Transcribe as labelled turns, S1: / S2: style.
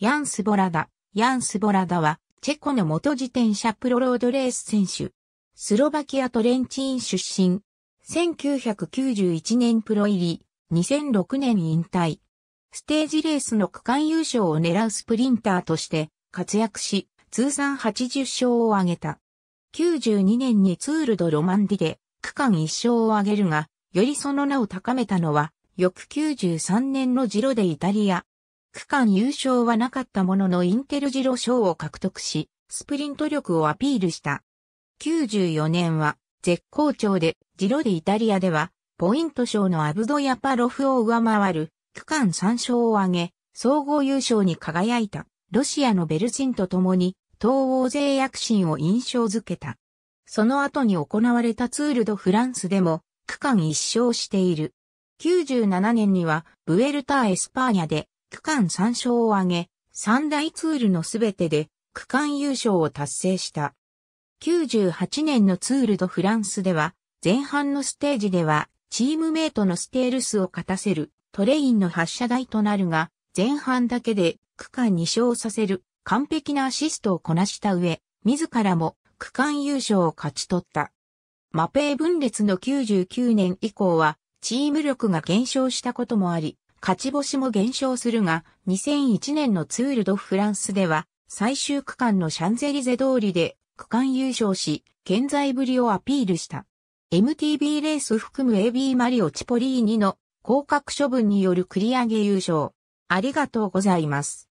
S1: ヤンスボラダ。
S2: ヤンスボラダは、チェコの元自転車プロロードレース選手。スロバキアトレンチーン出身。1991年プロ入り、2006年引退。ステージレースの区間優勝を狙うスプリンターとして活躍し、通算80勝を挙げた。92年にツールドロマンディで区間1勝を挙げるが、よりその名を高めたのは、翌93年のジロでイタリア、区間優勝はなかったもののインテルジロ賞を獲得し、スプリント力をアピールした。94年は絶好調で、ジロでイタリアでは、ポイント賞のアブドヤパロフを上回る、区間3勝を挙げ、総合優勝に輝いた、ロシアのベルチンと共に、東欧勢躍進を印象づけた。その後に行われたツールドフランスでも、区間一勝している。97年には、ブエルターエスパーニャで、区間3勝を挙げ、三大ツールのすべてで区間優勝を達成した。98年のツールドフランスでは、前半のステージでは、チームメイトのステールスを勝たせるトレインの発射台となるが、前半だけで区間2勝させる完璧なアシストをこなした上、自らも区間優勝を勝ち取った。マペー分裂の99年以降は、チーム力が減少したこともあり、勝ち星も減少するが、2001年のツールドフランスでは、最終区間のシャンゼリゼ通りで区間優勝し、健在ぶりをアピールした。MTB レース含む AB マリオチポリーニの降格処分による繰り上げ優勝。ありがとうございます。